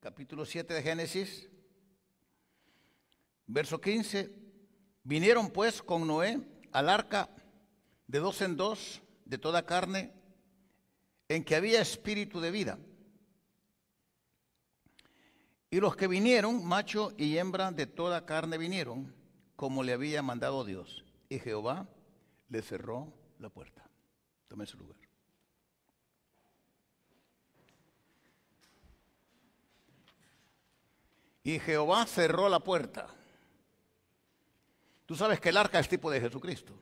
capítulo 7 de Génesis, verso 15, vinieron pues con Noé al arca de dos en dos de toda carne en que había espíritu de vida. Y los que vinieron, macho y hembra de toda carne vinieron, como le había mandado Dios. Y Jehová le cerró la puerta. Tome su lugar. Y Jehová cerró la puerta. Tú sabes que el arca es tipo de Jesucristo.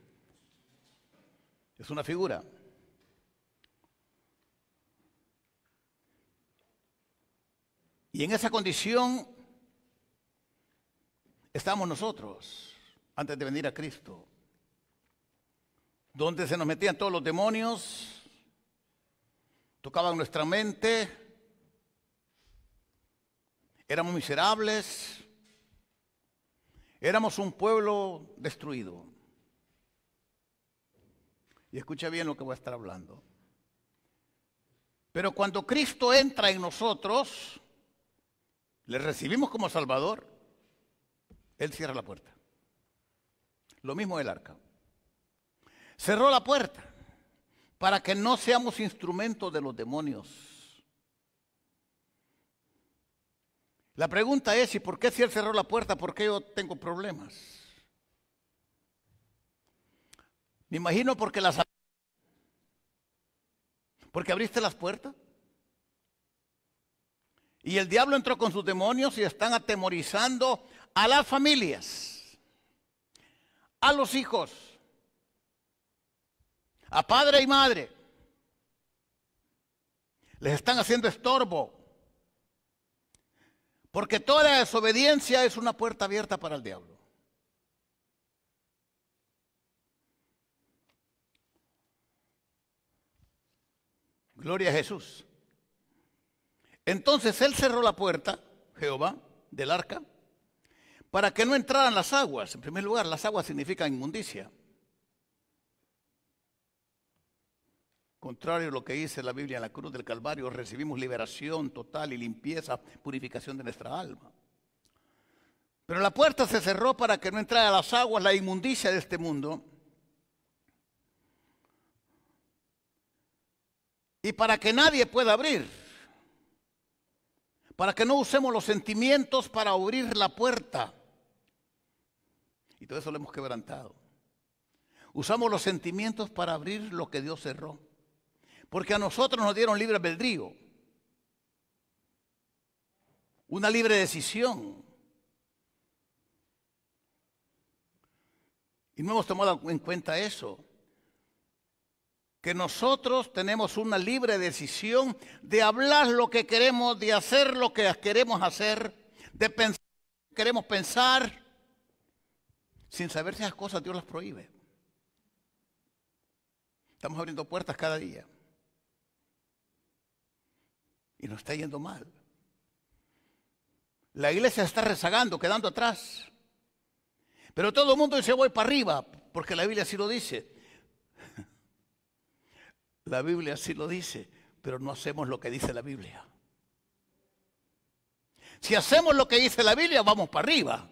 Es una figura. Y en esa condición estamos nosotros antes de venir a Cristo. Donde se nos metían todos los demonios, tocaban nuestra mente, Éramos miserables, éramos un pueblo destruido. Y escucha bien lo que voy a estar hablando. Pero cuando Cristo entra en nosotros, le recibimos como Salvador, Él cierra la puerta. Lo mismo el arca. Cerró la puerta para que no seamos instrumentos de los demonios. La pregunta es, ¿y por qué si él cerró la puerta, por qué yo tengo problemas? Me imagino porque las... Porque abriste las puertas. Y el diablo entró con sus demonios y están atemorizando a las familias, a los hijos, a padre y madre. Les están haciendo estorbo. Porque toda desobediencia es una puerta abierta para el diablo. Gloria a Jesús. Entonces él cerró la puerta, Jehová, del arca, para que no entraran las aguas. En primer lugar, las aguas significan inmundicia. Contrario a lo que dice la Biblia en la cruz del Calvario, recibimos liberación total y limpieza, purificación de nuestra alma. Pero la puerta se cerró para que no entrara a las aguas la inmundicia de este mundo y para que nadie pueda abrir, para que no usemos los sentimientos para abrir la puerta. Y todo eso lo hemos quebrantado. Usamos los sentimientos para abrir lo que Dios cerró. Porque a nosotros nos dieron libre albedrío, una libre decisión. Y no hemos tomado en cuenta eso, que nosotros tenemos una libre decisión de hablar lo que queremos, de hacer lo que queremos hacer, de pensar lo que queremos pensar, sin saber si esas cosas Dios las prohíbe. Estamos abriendo puertas cada día y nos está yendo mal. La iglesia está rezagando, quedando atrás. Pero todo el mundo dice voy para arriba, porque la Biblia sí lo dice. La Biblia sí lo dice, pero no hacemos lo que dice la Biblia. Si hacemos lo que dice la Biblia, vamos para arriba.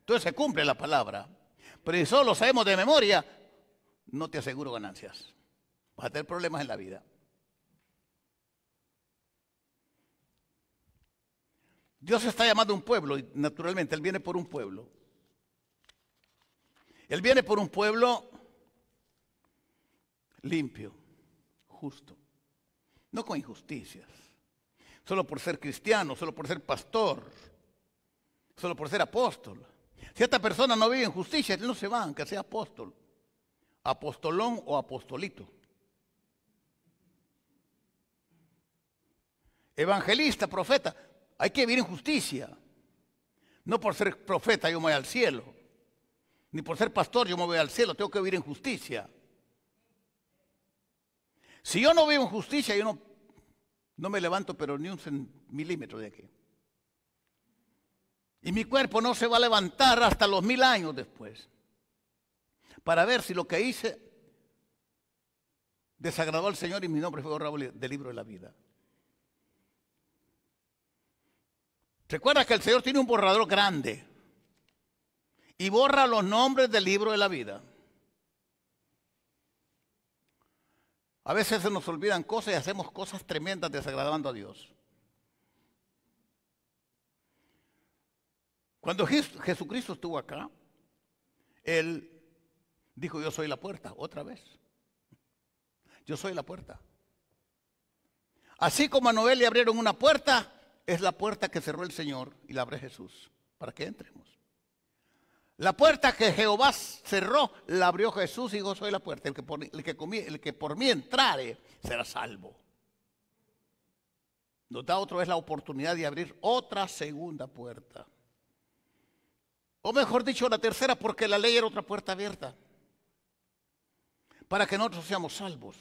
Entonces se cumple la palabra. Pero si solo lo sabemos de memoria, no te aseguro ganancias. Vas a tener problemas en la vida. Dios está llamando a un pueblo y naturalmente Él viene por un pueblo. Él viene por un pueblo limpio, justo, no con injusticias, solo por ser cristiano, solo por ser pastor, solo por ser apóstol. Si esta persona no vive en justicia, él no se va, que sea apóstol, apostolón o apostolito. Evangelista, profeta, hay que vivir en justicia. No por ser profeta yo me voy al cielo. Ni por ser pastor yo me voy al cielo. Tengo que vivir en justicia. Si yo no vivo en justicia, yo no, no me levanto, pero ni un milímetro de aquí. Y mi cuerpo no se va a levantar hasta los mil años después. Para ver si lo que hice desagradó al Señor y mi nombre fue borrado del libro de la vida. Recuerda que el Señor tiene un borrador grande y borra los nombres del libro de la vida. A veces se nos olvidan cosas y hacemos cosas tremendas desagradando a Dios. Cuando Jesucristo estuvo acá, Él dijo, yo soy la puerta, otra vez. Yo soy la puerta. Así como a Noé le abrieron una puerta, es la puerta que cerró el Señor y la abre Jesús para que entremos. La puerta que Jehová cerró la abrió Jesús y yo soy la puerta. El que por, el que por mí entrare será salvo. Nos da otra vez la oportunidad de abrir otra segunda puerta. O mejor dicho, la tercera, porque la ley era otra puerta abierta. Para que nosotros seamos salvos.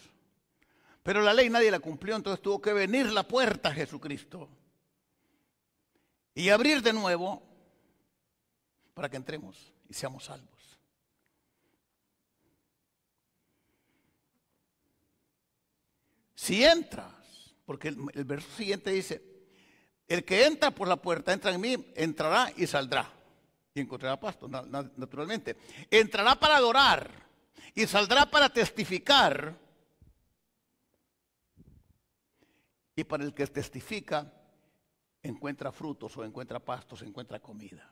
Pero la ley nadie la cumplió, entonces tuvo que venir la puerta a Jesucristo y abrir de nuevo para que entremos y seamos salvos. Si entras, porque el, verso siguiente dice, el que entra por la puerta, entra en mí, entrará y saldrá. Y encontrará pasto, naturalmente. Entrará para adorar y saldrá para testificar. Y para el que testifica, encuentra frutos o encuentra pastos, encuentra comida.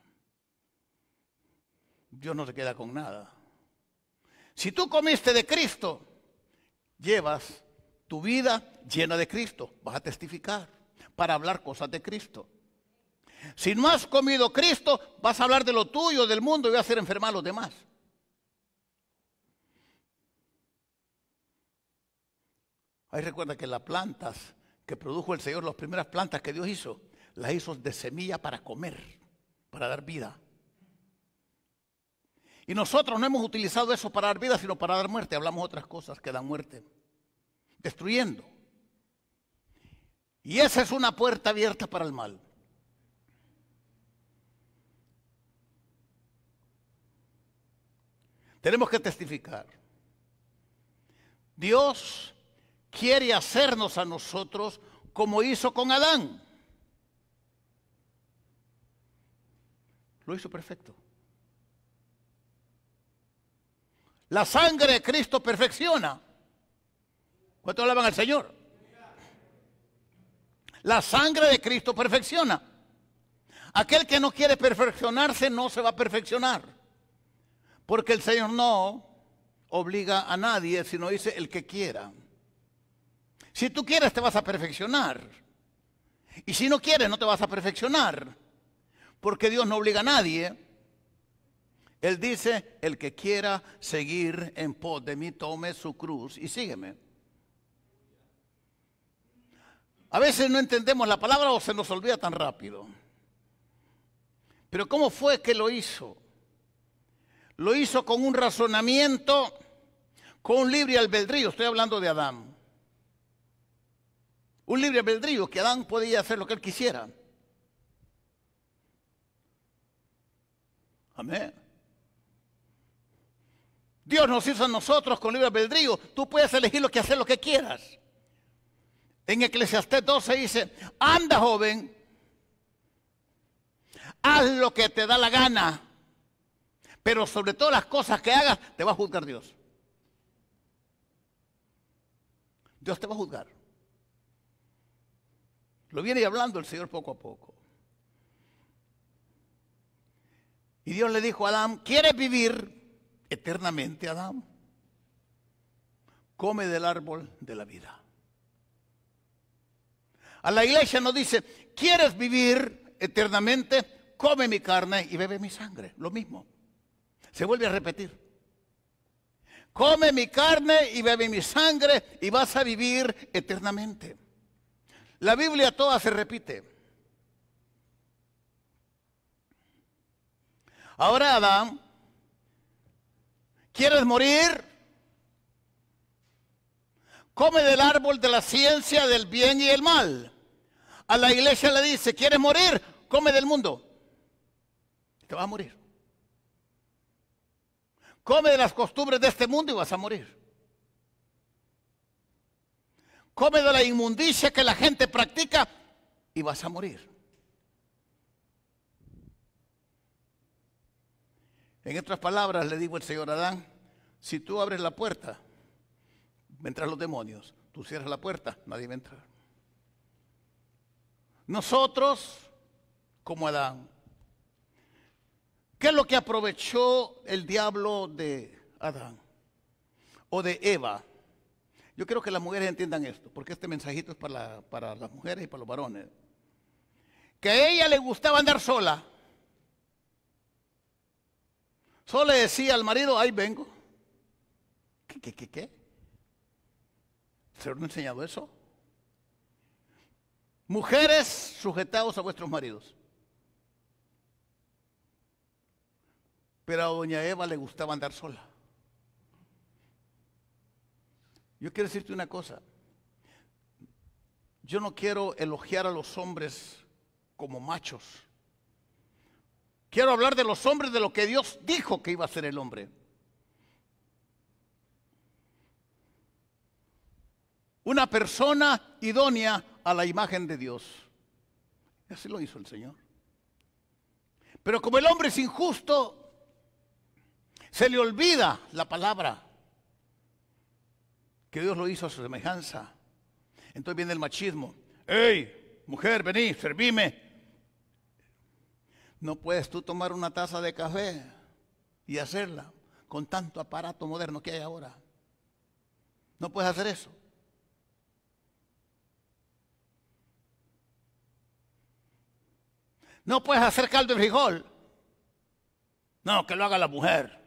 Dios no se queda con nada. Si tú comiste de Cristo, llevas tu vida llena de Cristo. Vas a testificar para hablar cosas de Cristo. Si no has comido Cristo, vas a hablar de lo tuyo, del mundo y vas a hacer enfermar a los demás. Ahí recuerda que las plantas que produjo el Señor, las primeras plantas que Dios hizo, la hizo de semilla para comer, para dar vida. Y nosotros no hemos utilizado eso para dar vida, sino para dar muerte. Hablamos otras cosas que dan muerte, destruyendo. Y esa es una puerta abierta para el mal. Tenemos que testificar. Dios quiere hacernos a nosotros como hizo con Adán. Lo hizo perfecto. La sangre de Cristo perfecciona. ¿Cuánto hablaban al Señor? La sangre de Cristo perfecciona. Aquel que no quiere perfeccionarse no se va a perfeccionar. Porque el Señor no obliga a nadie, sino dice el que quiera. Si tú quieres te vas a perfeccionar. Y si no quieres no te vas a perfeccionar porque Dios no obliga a nadie. ¿eh? Él dice, el que quiera seguir en pos de mí, tome su cruz y sígueme. A veces no entendemos la palabra o se nos olvida tan rápido. Pero ¿cómo fue que lo hizo? Lo hizo con un razonamiento, con un libre albedrío. Estoy hablando de Adán. Un libre albedrío que Adán podía hacer lo que él quisiera. Amén. Dios nos hizo a nosotros con libre albedrío. Tú puedes elegir lo que hacer, lo que quieras. En Eclesiastes 12 dice, anda joven, haz lo que te da la gana, pero sobre todas las cosas que hagas te va a juzgar Dios. Dios te va a juzgar. Lo viene hablando el Señor poco a poco. Y Dios le dijo a Adán, ¿quieres vivir eternamente, Adán? Come del árbol de la vida. A la iglesia nos dice, ¿quieres vivir eternamente? Come mi carne y bebe mi sangre. Lo mismo. Se vuelve a repetir. Come mi carne y bebe mi sangre y vas a vivir eternamente. La Biblia toda se repite. Ahora, Adán, ¿quieres morir? Come del árbol de la ciencia del bien y el mal. A la iglesia le dice, ¿quieres morir? Come del mundo. Te vas a morir. Come de las costumbres de este mundo y vas a morir. Come de la inmundicia que la gente practica y vas a morir. En otras palabras, le digo el Señor Adán, si tú abres la puerta, vendrán los demonios. Tú cierras la puerta, nadie va a entrar. Nosotros, como Adán, ¿qué es lo que aprovechó el diablo de Adán o de Eva? Yo quiero que las mujeres entiendan esto, porque este mensajito es para las mujeres y para los varones. Que a ella le gustaba andar sola. Solo le decía al marido, ahí vengo. ¿Qué, qué, qué, qué? ¿Se ha enseñado eso? Mujeres, sujetados a vuestros maridos. Pero a doña Eva le gustaba andar sola. Yo quiero decirte una cosa. Yo no quiero elogiar a los hombres como machos. Quiero hablar de los hombres, de lo que Dios dijo que iba a ser el hombre. Una persona idónea a la imagen de Dios. así lo hizo el Señor. Pero como el hombre es injusto, se le olvida la palabra que Dios lo hizo a su semejanza. Entonces viene el machismo. ¡Ey, mujer, vení, servime! No puedes tú tomar una taza de café y hacerla con tanto aparato moderno que hay ahora. No puedes hacer eso. No puedes hacer caldo de frijol. No, que lo haga la mujer.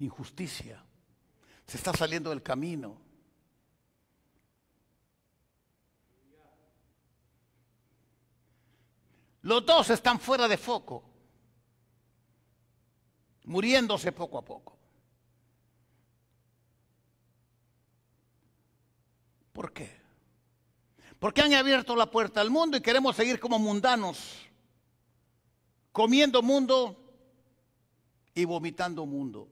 Injusticia. Se está saliendo del camino. Los dos están fuera de foco, muriéndose poco a poco. ¿Por qué? Porque han abierto la puerta al mundo y queremos seguir como mundanos, comiendo mundo y vomitando mundo.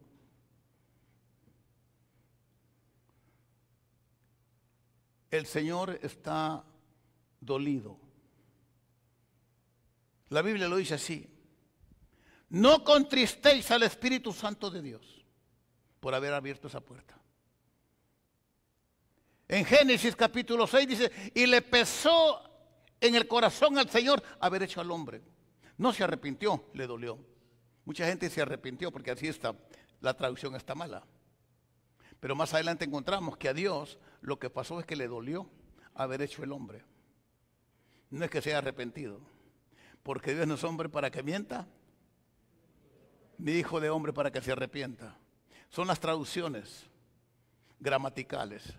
El Señor está dolido la Biblia lo dice así. No contristéis al Espíritu Santo de Dios por haber abierto esa puerta. En Génesis capítulo 6 dice, y le pesó en el corazón al Señor haber hecho al hombre. No se arrepintió, le dolió. Mucha gente se arrepintió porque así está, la traducción está mala. Pero más adelante encontramos que a Dios lo que pasó es que le dolió haber hecho el hombre. No es que sea arrepentido. Porque Dios no es hombre para que mienta, ni hijo de hombre para que se arrepienta. Son las traducciones gramaticales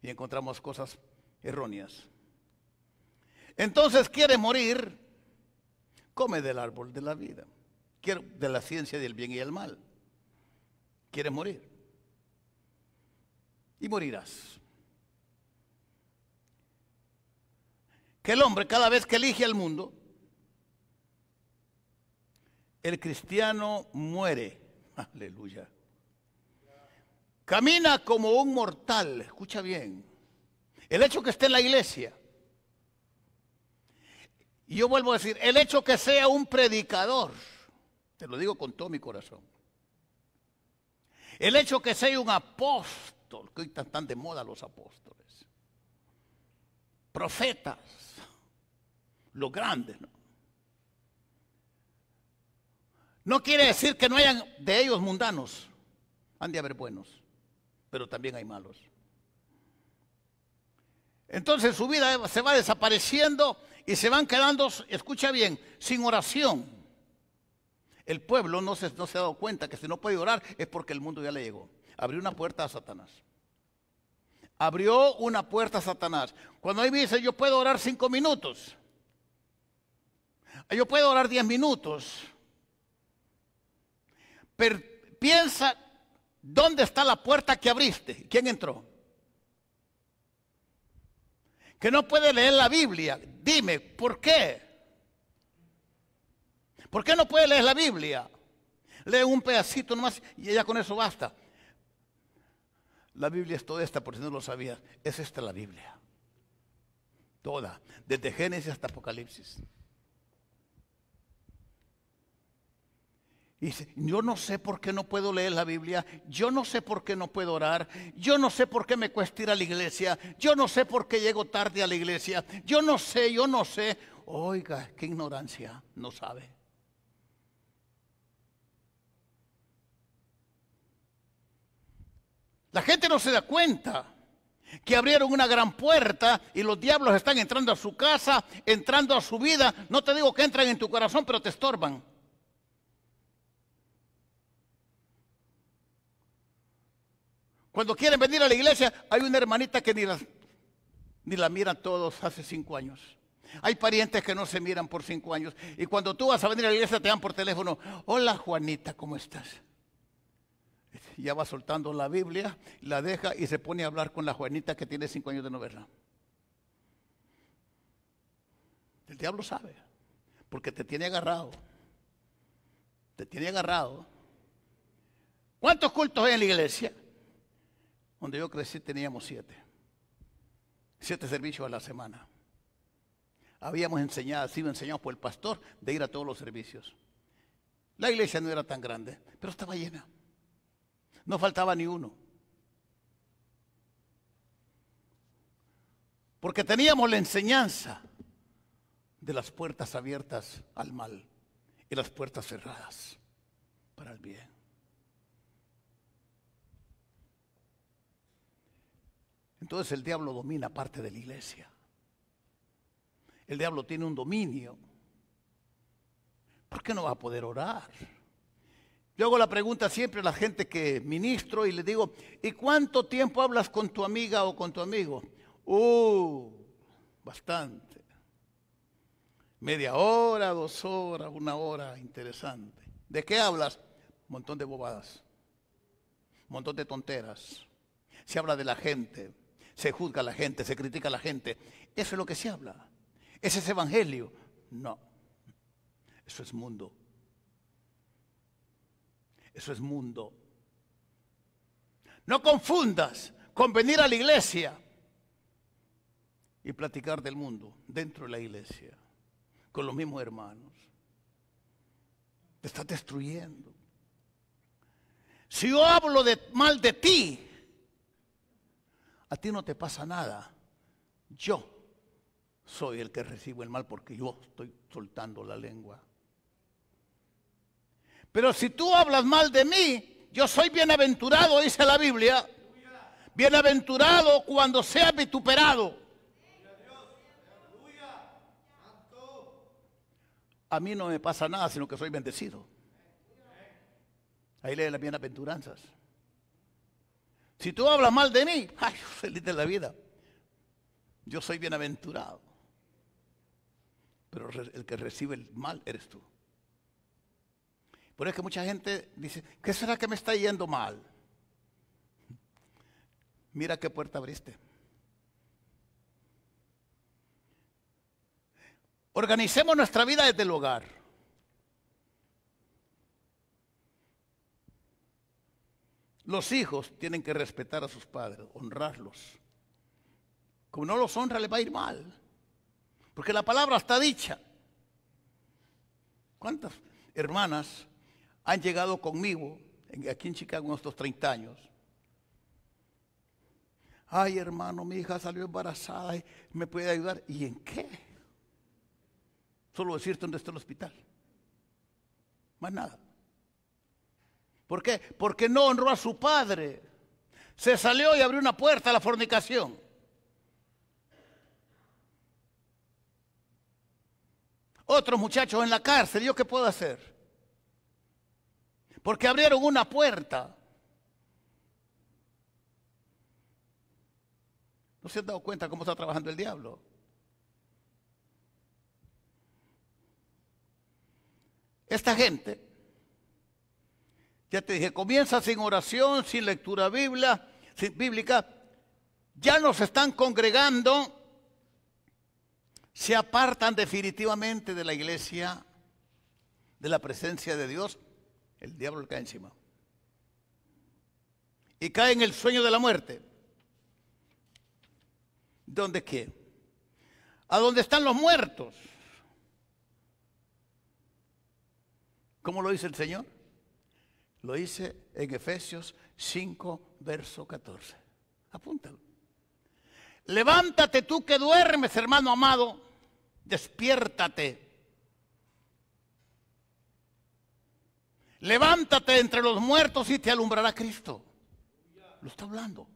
y encontramos cosas erróneas. Entonces, quiere morir, come del árbol de la vida, de la ciencia del bien y el mal. Quiere morir y morirás. Que el hombre, cada vez que elige al mundo, el cristiano muere. Aleluya. Camina como un mortal. Escucha bien. El hecho que esté en la iglesia. Y yo vuelvo a decir, el hecho que sea un predicador. Te lo digo con todo mi corazón. El hecho que sea un apóstol, que hoy están tan de moda los apóstoles. Profetas, los grandes, ¿no? No quiere decir que no hayan de ellos mundanos. Han de haber buenos, pero también hay malos. Entonces su vida se va desapareciendo y se van quedando, escucha bien, sin oración. El pueblo no se, ha dado cuenta que si no puede orar es porque el mundo ya le llegó. Abrió una puerta a Satanás. Abrió una puerta a Satanás. Cuando ahí dice, yo puedo orar cinco minutos. Yo puedo orar diez minutos piensa dónde está la puerta que abriste. ¿Quién entró? Que no puede leer la Biblia. Dime, ¿por qué? ¿Por qué no puede leer la Biblia? Lee un pedacito nomás y ya con eso basta. La Biblia es toda esta, por si no lo sabías. Es esta la Biblia. Toda. Desde Génesis hasta Apocalipsis. dice, yo no sé por qué no puedo leer la Biblia, yo no sé por qué no puedo orar, yo no sé por qué me cuesta ir a la iglesia, yo no sé por qué llego tarde a la iglesia, yo no sé, yo no sé. Oiga, qué ignorancia, no sabe. La gente no se da cuenta que abrieron una gran puerta y los diablos están entrando a su casa, entrando a su vida. No te digo que entran en tu corazón, pero te estorban. Cuando quieren venir a la iglesia, hay una hermanita que ni la, ni la miran todos hace cinco años. Hay parientes que no se miran por cinco años. Y cuando tú vas a venir a la iglesia, te dan por teléfono: Hola Juanita, ¿cómo estás? Ya va soltando la Biblia, la deja y se pone a hablar con la Juanita que tiene cinco años de no verla. El diablo sabe, porque te tiene agarrado. Te tiene agarrado. ¿Cuántos cultos hay en la iglesia? Donde yo crecí teníamos siete. Siete servicios a la semana. Habíamos enseñado, sido enseñados por el pastor de ir a todos los servicios. La iglesia no era tan grande, pero estaba llena. No faltaba ni uno. Porque teníamos la enseñanza de las puertas abiertas al mal y las puertas cerradas para el bien. Entonces el diablo domina parte de la iglesia. El diablo tiene un dominio. ¿Por qué no va a poder orar? Yo hago la pregunta siempre a la gente que ministro y le digo, ¿y cuánto tiempo hablas con tu amiga o con tu amigo? Uh, bastante. Media hora, dos horas, una hora, interesante. ¿De qué hablas? Un montón de bobadas, un montón de tonteras. Se habla de la gente, se juzga a la gente, se critica a la gente. Eso es lo que se habla. ¿Ese es evangelio? No. Eso es mundo. Eso es mundo. No confundas con venir a la iglesia y platicar del mundo dentro de la iglesia con los mismos hermanos. Te está destruyendo. Si yo hablo de, mal de ti, a ti no te pasa nada. Yo soy el que recibo el mal porque yo estoy soltando la lengua. Pero si tú hablas mal de mí, yo soy bienaventurado, dice la Biblia. Bienaventurado cuando sea vituperado. A mí no me pasa nada, sino que soy bendecido. Ahí lee las bienaventuranzas. Si tú hablas mal de mí, ay, feliz de la vida. Yo soy bienaventurado. Pero el que recibe el mal eres tú. Por eso que mucha gente dice, ¿qué será que me está yendo mal? Mira qué puerta abriste. Organicemos nuestra vida desde el hogar. Los hijos tienen que respetar a sus padres, honrarlos. Como no los honra, les va a ir mal. Porque la palabra está dicha. ¿Cuántas hermanas han llegado conmigo aquí en Chicago en estos 30 años? Ay, hermano, mi hija salió embarazada, ¿me puede ayudar? ¿Y en qué? Solo decirte dónde está el hospital. Más nada. ¿Por qué? Porque no honró a su padre. Se salió y abrió una puerta a la fornicación. Otros muchachos en la cárcel, ¿yo qué puedo hacer? Porque abrieron una puerta. ¿No se han dado cuenta cómo está trabajando el diablo? Esta gente ya te dije, comienza sin oración, sin lectura bíblica. Ya nos están congregando. Se apartan definitivamente de la iglesia, de la presencia de Dios. El diablo cae encima. Y cae en el sueño de la muerte. ¿Dónde qué? A dónde están los muertos. ¿Cómo lo dice el Señor? Lo dice en Efesios 5, verso 14. Apúntalo. Levántate tú que duermes, hermano amado. Despiértate. Levántate entre los muertos y te alumbrará Cristo. Lo está hablando.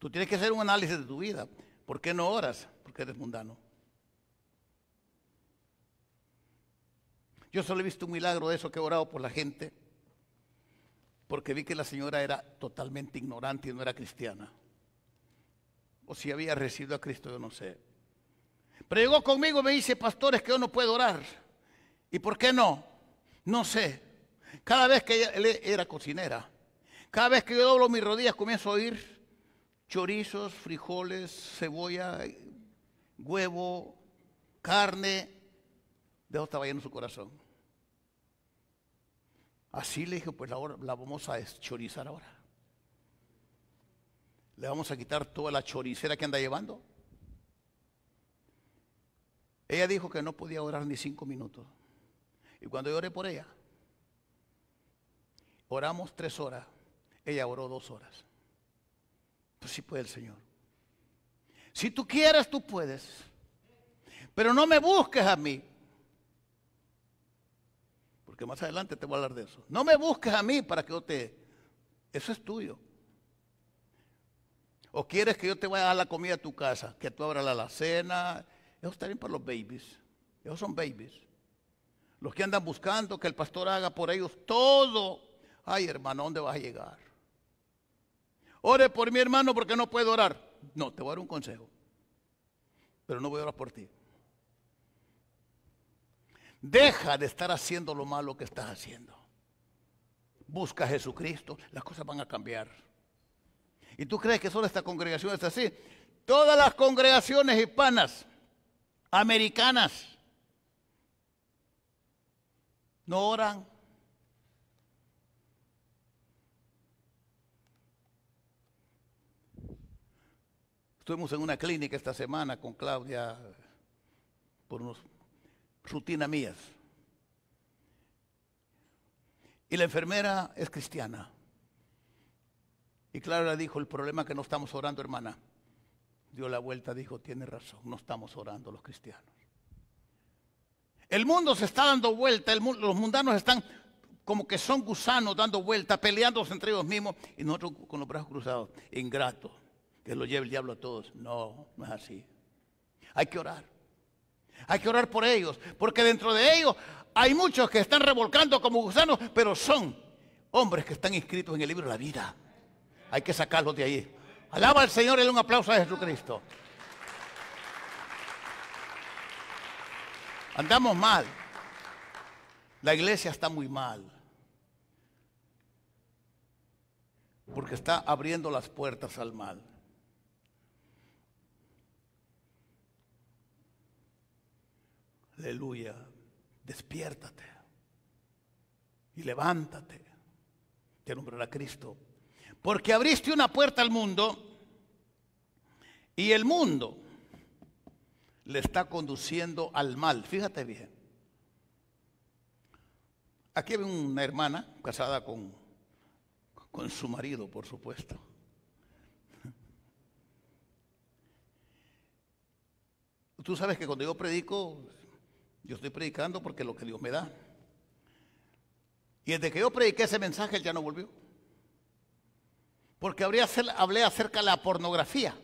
Tú tienes que hacer un análisis de tu vida. ¿Por qué no oras? Porque eres mundano. Yo solo he visto un milagro de eso que he orado por la gente, porque vi que la señora era totalmente ignorante y no era cristiana. O si había recibido a Cristo, yo no sé. Pero llegó conmigo y me dice, pastores, que yo no puedo orar. ¿Y por qué no? No sé. Cada vez que ella, era cocinera, cada vez que yo doblo mis rodillas comienzo a oír chorizos, frijoles, cebolla, huevo, carne. Dios estaba lleno su corazón. Así le dijo pues la, la vamos a deschorizar ahora. Le vamos a quitar toda la choricera que anda llevando. Ella dijo que no podía orar ni cinco minutos. Y cuando yo oré por ella, oramos tres horas. Ella oró dos horas. Pues sí puede el Señor. Si tú quieres, tú puedes. Pero no me busques a mí que más adelante te voy a hablar de eso. No me busques a mí para que yo te... Eso es tuyo. O quieres que yo te vaya a dar la comida a tu casa, que tú abras la alacena. Eso está bien para los babies. ellos son babies. Los que andan buscando que el pastor haga por ellos todo. Ay, hermano, ¿dónde vas a llegar? Ore por mi hermano porque no puedo orar. No, te voy a dar un consejo. Pero no voy a orar por ti. Deja de estar haciendo lo malo que estás haciendo. Busca a Jesucristo, las cosas van a cambiar. ¿Y tú crees que solo esta congregación es así? Todas las congregaciones hispanas, americanas, no oran. Estuvimos en una clínica esta semana con Claudia por unos rutina mías. Y la enfermera es cristiana. Y Clara dijo, el problema es que no estamos orando, hermana. Dio la vuelta, dijo, tiene razón, no estamos orando los cristianos. El mundo se está dando vuelta, los mundanos están como que son gusanos dando vuelta, peleándose entre ellos mismos y nosotros con los brazos cruzados, ingrato que lo lleve el diablo a todos. No, no es así. Hay que orar. Hay que orar por ellos, porque dentro de ellos hay muchos que están revolcando como gusanos, pero son hombres que están inscritos en el libro de la vida. Hay que sacarlos de ahí. Alaba al Señor y un aplauso a Jesucristo. Andamos mal. La iglesia está muy mal. Porque está abriendo las puertas al mal. aleluya, despiértate y levántate. Te nombrará Cristo. Porque abriste una puerta al mundo y el mundo le está conduciendo al mal. Fíjate bien. Aquí hay una hermana casada con, con su marido, por supuesto. Tú sabes que cuando yo predico, yo estoy predicando porque lo que Dios me da. Y desde que yo prediqué ese mensaje, él ya no volvió. Porque hablé acerca de la pornografía.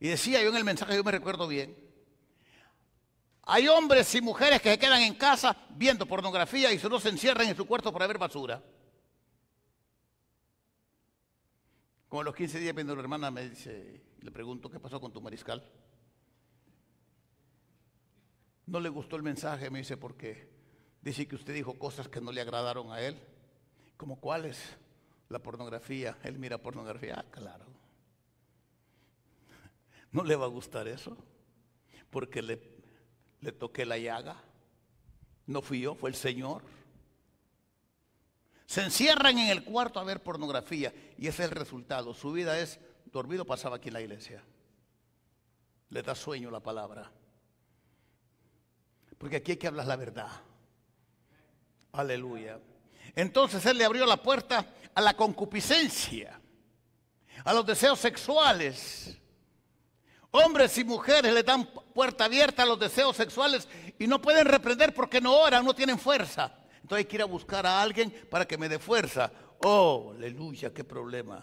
Y decía yo en el mensaje, yo me recuerdo bien. Hay hombres y mujeres que se quedan en casa viendo pornografía y solo se encierran en su cuarto para ver basura. Como a los 15 días viendo la hermana me dice, le pregunto, ¿qué pasó con tu mariscal? No le gustó el mensaje, me dice, porque Dice que usted dijo cosas que no le agradaron a él. ¿Como cuáles? La pornografía. Él mira pornografía. Ah, claro. ¿No le va a gustar eso? Porque le, le toqué la llaga. No fui yo, fue el Señor. Se encierran en el cuarto a ver pornografía y ese es el resultado. Su vida es dormido pasaba aquí en la iglesia. Le da sueño la palabra. Porque aquí hay que hablar la verdad. Aleluya. Entonces él le abrió la puerta a la concupiscencia, a los deseos sexuales. Hombres y mujeres le dan puerta abierta a los deseos sexuales y no pueden reprender porque no oran, no tienen fuerza. Entonces hay que ir a buscar a alguien para que me dé fuerza. Oh, aleluya, qué problema.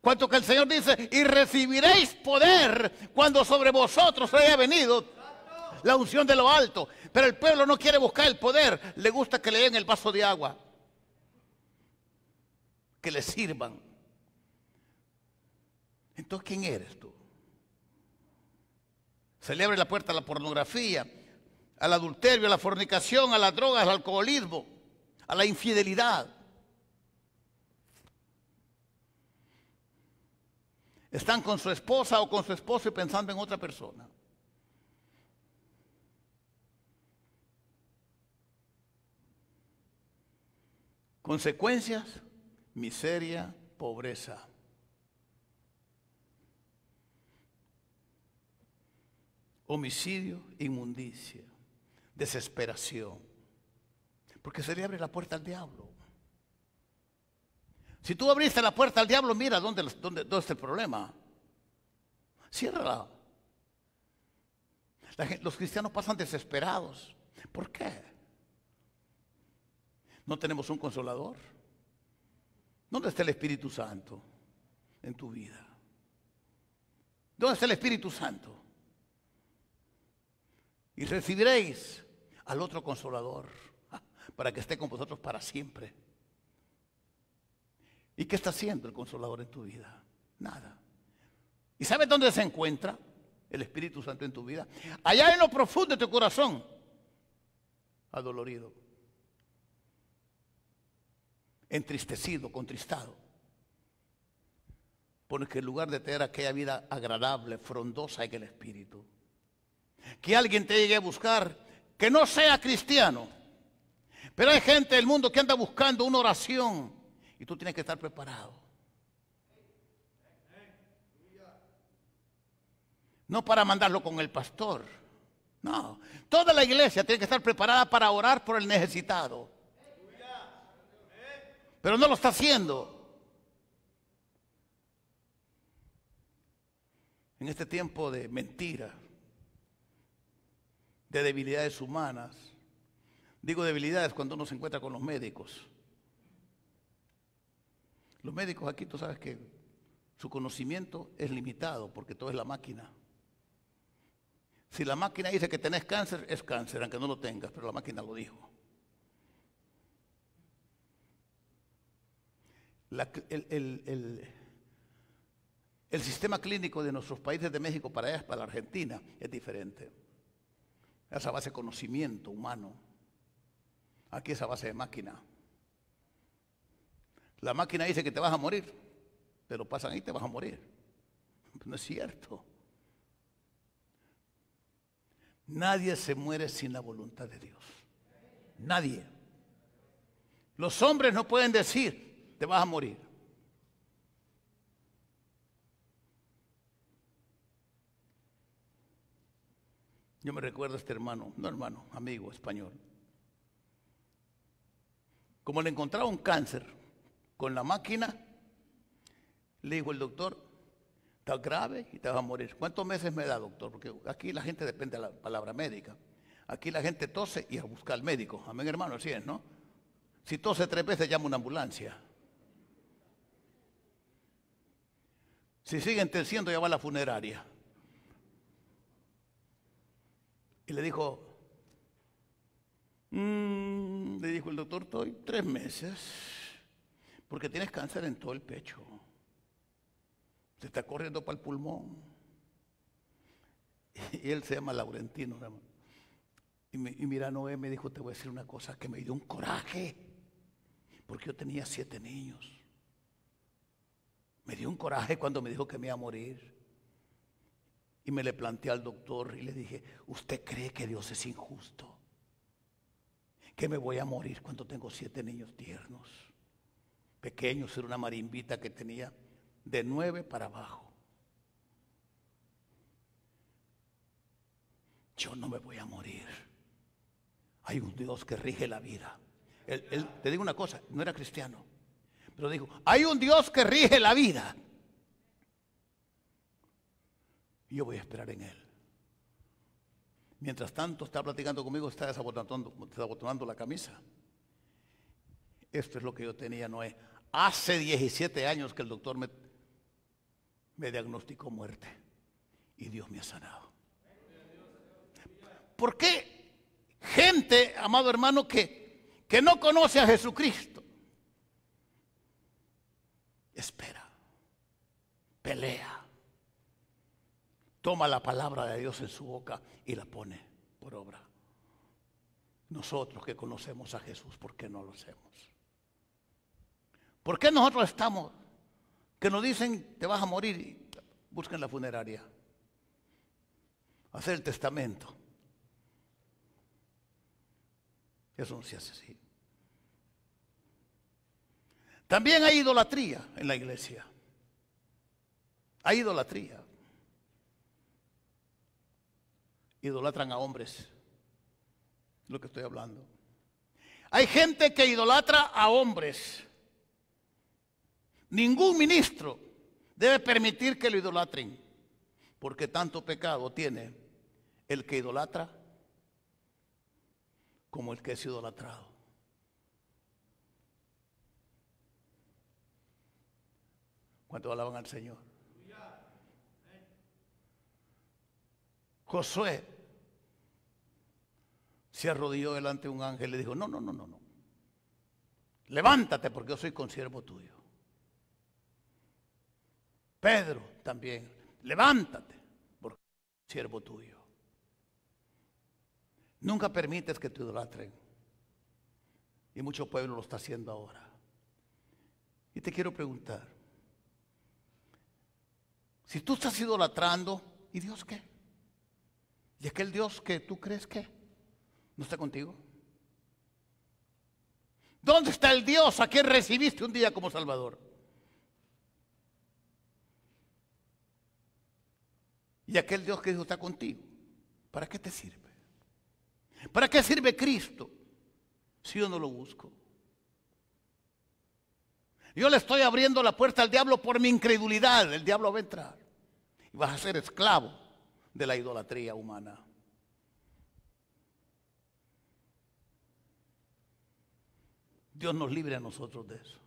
Cuanto que el Señor dice, y recibiréis poder cuando sobre vosotros haya venido la unción de lo alto. Pero el pueblo no quiere buscar el poder, le gusta que le den el vaso de agua, que le sirvan. Entonces, ¿quién eres tú? Se le abre la puerta a la pornografía, al adulterio, a la fornicación, a las drogas, al alcoholismo, a la infidelidad. Están con su esposa o con su esposo y pensando en otra persona. Consecuencias, miseria, pobreza. Homicidio, inmundicia, desesperación. Porque se le abre la puerta al diablo. Si tú abriste la puerta al diablo, mira dónde, está el problema. Ciérrala. los cristianos pasan desesperados. ¿Por qué? No tenemos un consolador. ¿Dónde está el Espíritu Santo en tu vida? ¿Dónde está el Espíritu Santo? Y recibiréis al otro consolador para que esté con vosotros para siempre. ¿Y qué está haciendo el consolador en tu vida? Nada. ¿Y sabes dónde se encuentra el Espíritu Santo en tu vida? Allá en lo profundo de tu corazón, adolorido entristecido, contristado. Porque en lugar de tener aquella vida agradable, frondosa en el espíritu, que alguien te llegue a buscar, que no sea cristiano. Pero hay gente del mundo que anda buscando una oración y tú tienes que estar preparado. No para mandarlo con el pastor. No, toda la iglesia tiene que estar preparada para orar por el necesitado pero no lo está haciendo. En este tiempo de mentira, de debilidades humanas, digo debilidades cuando uno se encuentra con los médicos. Los médicos aquí tú sabes que su conocimiento es limitado porque todo es la máquina. Si la máquina dice que tenés cáncer, es cáncer, aunque no lo tengas, pero la máquina lo dijo. el, sistema clínico de nuestros países de México para allá, para la Argentina, es diferente. esa base de conocimiento humano. Aquí esa base de máquina. La máquina dice que te vas a morir. pero pasan ahí, te vas a morir. No es cierto. Nadie se muere sin la voluntad de Dios. Nadie. Los hombres no pueden decir, te vas a morir. Yo me recuerdo a este hermano, no hermano, amigo español. Como le encontraba un cáncer con la máquina, le dijo el doctor, está grave y te vas a morir. ¿Cuántos meses me da, doctor? Porque aquí la gente depende de la palabra médica. Aquí la gente tose y a buscar al médico. Amén, hermano, así es, ¿no? Si tose tres veces, llama una ambulancia. Si siguen teniendo ya va a la funeraria. Y le dijo, mm", le dijo el doctor, estoy tres meses, porque tienes cáncer en todo el pecho. Se está corriendo para el pulmón. Y él se llama Laurentino. Y, y mira, Noé me dijo, te voy a decir una cosa que me dio un coraje, porque yo tenía siete niños. Me dio un coraje cuando me dijo que me iba a morir. Y me le planteé al doctor y le dije, ¿usted cree que Dios es injusto? Que me voy a morir cuando tengo siete niños tiernos, pequeños, era una marimbita que tenía de nueve para abajo. Yo no me voy a morir. Hay un Dios que rige la vida. él, te digo una cosa, no era cristiano. Pero dijo, hay un Dios que rige la vida. yo voy a esperar en Él. Mientras tanto está platicando conmigo, está desabotonando, la camisa. Esto es lo que yo tenía, Noé. Hace 17 años que el doctor me, me diagnosticó muerte y Dios me ha sanado. ¿Por qué gente, amado hermano, que, que no conoce a Jesucristo? Espera, pelea, toma la palabra de Dios en su boca y la pone por obra. Nosotros que conocemos a Jesús, ¿por qué no lo hacemos? ¿Por qué nosotros estamos que nos dicen te vas a morir? Y busquen la funeraria, hacer el testamento. Eso no se hace así. También hay idolatría en la iglesia. Hay idolatría. Idolatran a hombres. Lo que estoy hablando. Hay gente que idolatra a hombres. Ningún ministro debe permitir que lo idolatren. Porque tanto pecado tiene el que idolatra como el que es idolatrado. ¿Cuánto alaban al Señor? Josué se arrodilló delante de un ángel y le dijo, no, no, no, no, no. Levántate porque yo soy consiervo tuyo. Pedro también, levántate porque soy consiervo tuyo. Nunca permites que te idolatren. Y mucho pueblo lo está haciendo ahora. Y te quiero preguntar, si tú estás idolatrando, ¿y Dios qué? ¿Y aquel Dios que tú crees que no está contigo? ¿Dónde está el Dios a quien recibiste un día como Salvador? Y aquel Dios que dijo está contigo, ¿para qué te sirve? ¿Para qué sirve Cristo si yo no lo busco? Yo le estoy abriendo la puerta al diablo por mi incredulidad. El diablo va a entrar. Y vas a ser esclavo de la idolatría humana. Dios nos libre a nosotros de eso.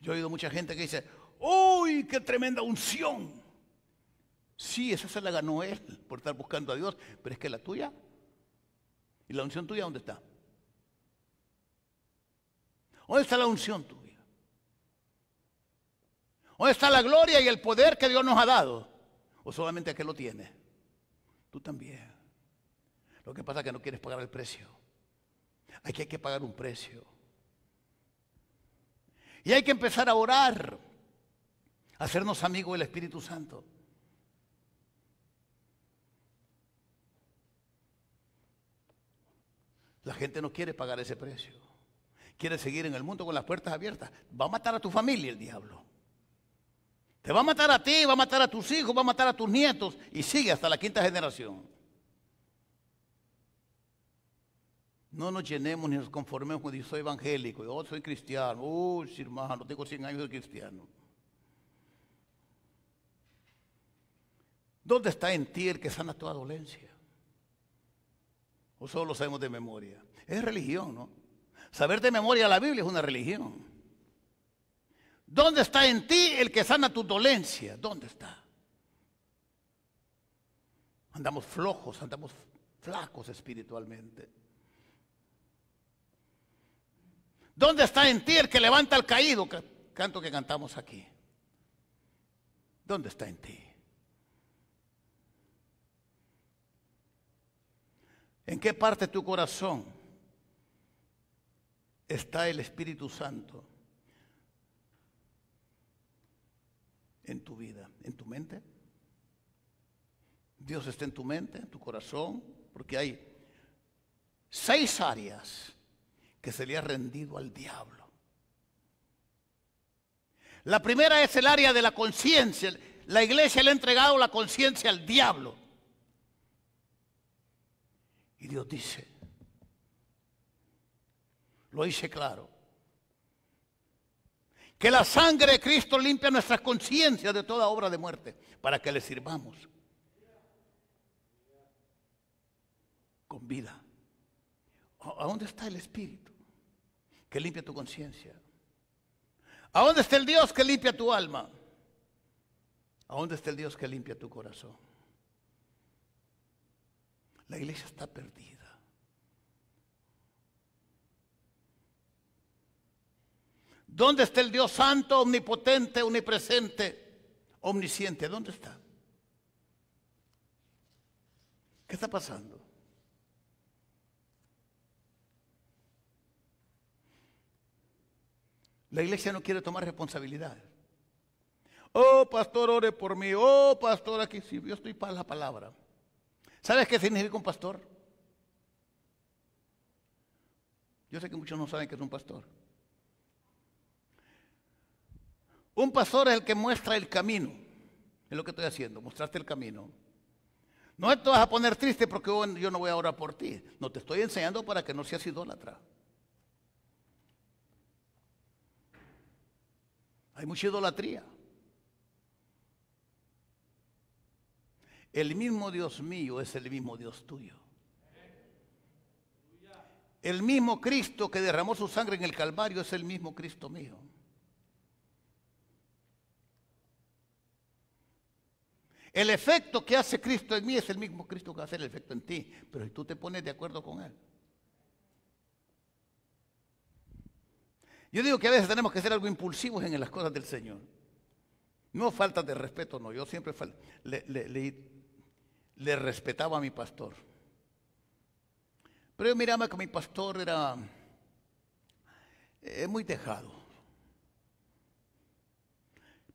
Yo he oído mucha gente que dice, ¡Uy, qué tremenda unción! Sí, esa se la ganó él por estar buscando a Dios, pero es que la tuya ¿Y la unción tuya dónde está? ¿Dónde está la unción tuya? ¿Dónde está la gloria y el poder que Dios nos ha dado? ¿O solamente aquel lo tiene? Tú también. Lo que pasa es que no quieres pagar el precio. Aquí hay que pagar un precio. Y hay que empezar a orar, hacernos amigos del Espíritu Santo. La gente no quiere pagar ese precio. Quiere seguir en el mundo con las puertas abiertas. Va a matar a tu familia el diablo. Te va a matar a ti, va a matar a tus hijos, va a matar a tus nietos y sigue hasta la quinta generación. No nos llenemos ni nos conformemos con soy evangélico, yo soy cristiano, uy, hermano, tengo 100 años de cristiano. ¿Dónde está en ti el que sana toda dolencia? O solo lo sabemos de memoria. Es religión, ¿no? Saber de memoria la Biblia es una religión. ¿Dónde está en ti el que sana tu dolencia? ¿Dónde está? Andamos flojos, andamos flacos espiritualmente. ¿Dónde está en ti el que levanta al caído? Canto que cantamos aquí. ¿Dónde está en ti? ¿En qué parte de tu corazón está el Espíritu Santo en tu vida? ¿En tu mente? Dios está en tu mente, en tu corazón, porque hay seis áreas que se le ha rendido al diablo. La primera es el área de la conciencia. La iglesia le ha entregado la conciencia al diablo. Y Dios dice, lo hice claro, que la sangre de Cristo limpia nuestras conciencias de toda obra de muerte para que le sirvamos con vida. ¿A dónde está el Espíritu que limpia tu conciencia? ¿A dónde está el Dios que limpia tu alma? ¿A dónde está el Dios que limpia tu corazón? La iglesia está perdida. ¿Dónde está el Dios santo, omnipotente, omnipresente, omnisciente? ¿Dónde está? ¿Qué está pasando? La iglesia no quiere tomar responsabilidad. Oh, pastor, ore por mí. Oh, pastor, aquí sí, yo estoy para la palabra. ¿Sabes qué significa un pastor? Yo sé que muchos no saben que es un pastor. Un pastor es el que muestra el camino. Es lo que estoy haciendo, mostrarte el camino. No te vas a poner triste porque yo no voy a orar por ti. No, te estoy enseñando para que no seas idólatra. Hay mucha idolatría. El mismo Dios mío es el mismo Dios tuyo. El mismo Cristo que derramó su sangre en el Calvario es el mismo Cristo mío. El efecto que hace Cristo en mí es el mismo Cristo que hace el efecto en ti, pero si tú te pones de acuerdo con Él. Yo digo que a veces tenemos que ser algo impulsivos en las cosas del Señor. No falta de respeto, no. Yo siempre le, le respetaba a mi pastor. Pero yo miraba que mi pastor era eh, muy tejado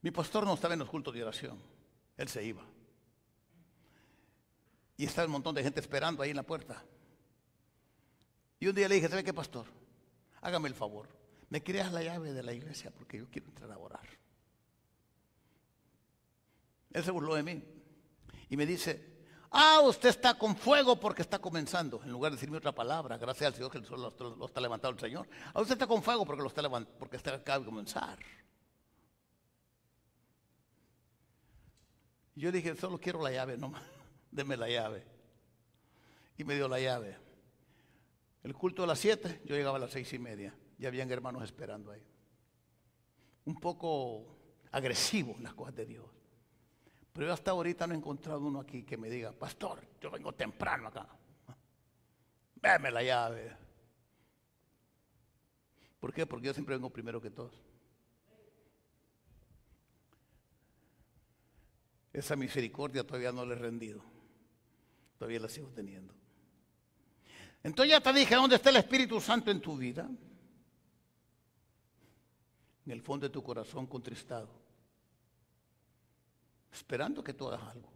Mi pastor no estaba en los cultos de oración, él se iba. Y estaba un montón de gente esperando ahí en la puerta. Y un día le dije, ¿sabe qué, pastor? Hágame el favor. Me creas la llave de la iglesia porque yo quiero entrar a orar. Él se burló de mí y me dice, Ah, usted está con fuego porque está comenzando. En lugar de decirme otra palabra, gracias al Señor que lo, está levantando el Señor. Ah, usted está con fuego porque, lo está levantando, porque está, acaba de comenzar. Yo dije, solo quiero la llave, no, deme la llave. Y me dio la llave. El culto a las 7, yo llegaba a las seis y media. Ya habían hermanos esperando ahí. Un poco agresivo la las cosas de Dios. Pero yo hasta ahorita no he encontrado uno aquí que me diga, pastor, yo vengo temprano acá. Veme la llave. ¿Por qué? Porque yo siempre vengo primero que todos. Esa misericordia todavía no le he rendido. Todavía la sigo teniendo. Entonces ya te dije, ¿dónde está el Espíritu Santo en tu vida? En el fondo de tu corazón contristado esperando que tú hagas algo,